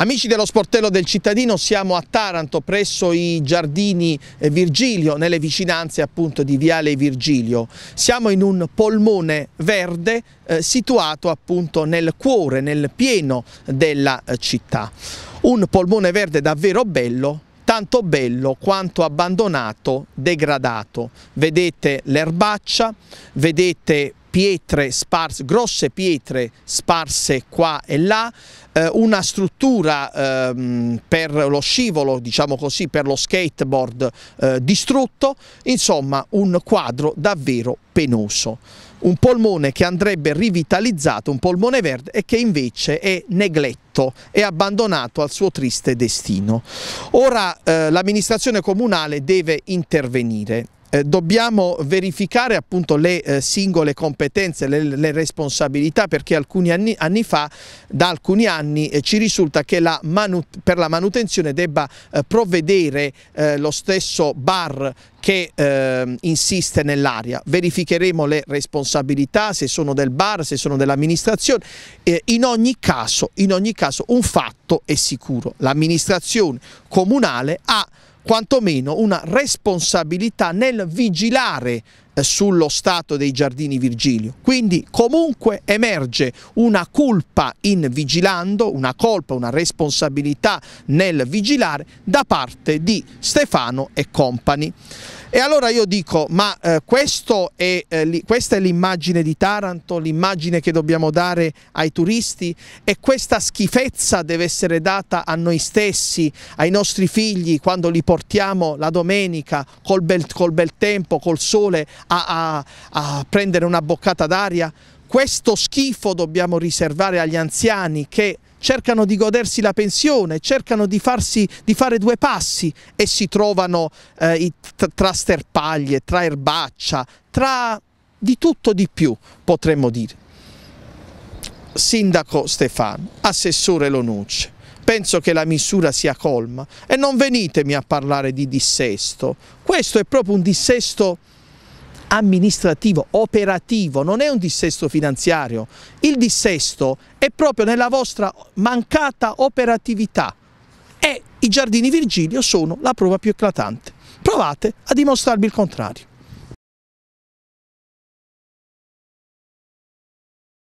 Amici dello sportello del cittadino siamo a Taranto presso i giardini eh, Virgilio nelle vicinanze appunto di Viale Virgilio. Siamo in un polmone verde eh, situato appunto nel cuore, nel pieno della eh, città. Un polmone verde davvero bello tanto bello quanto abbandonato, degradato. Vedete l'erbaccia, vedete pietre sparse, grosse pietre sparse qua e là, eh, una struttura ehm, per lo scivolo, diciamo così, per lo skateboard eh, distrutto, insomma un quadro davvero penoso. Un polmone che andrebbe rivitalizzato, un polmone verde e che invece è negletto e abbandonato al suo triste destino. Ora eh, l'amministrazione comunale deve intervenire eh, dobbiamo verificare appunto le eh, singole competenze, le, le, responsabilità perché alcuni anni, anni fa, da alcuni anni eh, ci risulta che la per la manutenzione debba eh, provvedere eh, lo stesso bar che eh, insiste nell'area. Verificheremo le responsabilità, se sono del bar, se sono dell'amministrazione. Eh, in, in ogni caso un fatto è sicuro, l'amministrazione comunale ha quantomeno una responsabilità nel vigilare eh, sullo stato dei giardini Virgilio. Quindi comunque emerge una colpa in vigilando, una colpa, una responsabilità nel vigilare da parte di Stefano e compagni. E allora io dico, ma eh, è, eh, li, questa è l'immagine di Taranto, l'immagine che dobbiamo dare ai turisti e questa schifezza deve essere data a noi stessi, ai nostri figli, quando li portiamo la domenica col bel, col bel tempo, col sole, a, a, a prendere una boccata d'aria? Questo schifo dobbiamo riservare agli anziani che cercano di godersi la pensione, cercano di, farsi, di fare due passi e si trovano eh, tra sterpaglie, tra erbaccia, tra di tutto di più potremmo dire. Sindaco Stefano, assessore Lonucci, penso che la misura sia colma e non venitemi a parlare di dissesto, questo è proprio un dissesto amministrativo, operativo, non è un dissesto finanziario. Il dissesto è proprio nella vostra mancata operatività e i giardini Virgilio sono la prova più eclatante. Provate a dimostrarvi il contrario.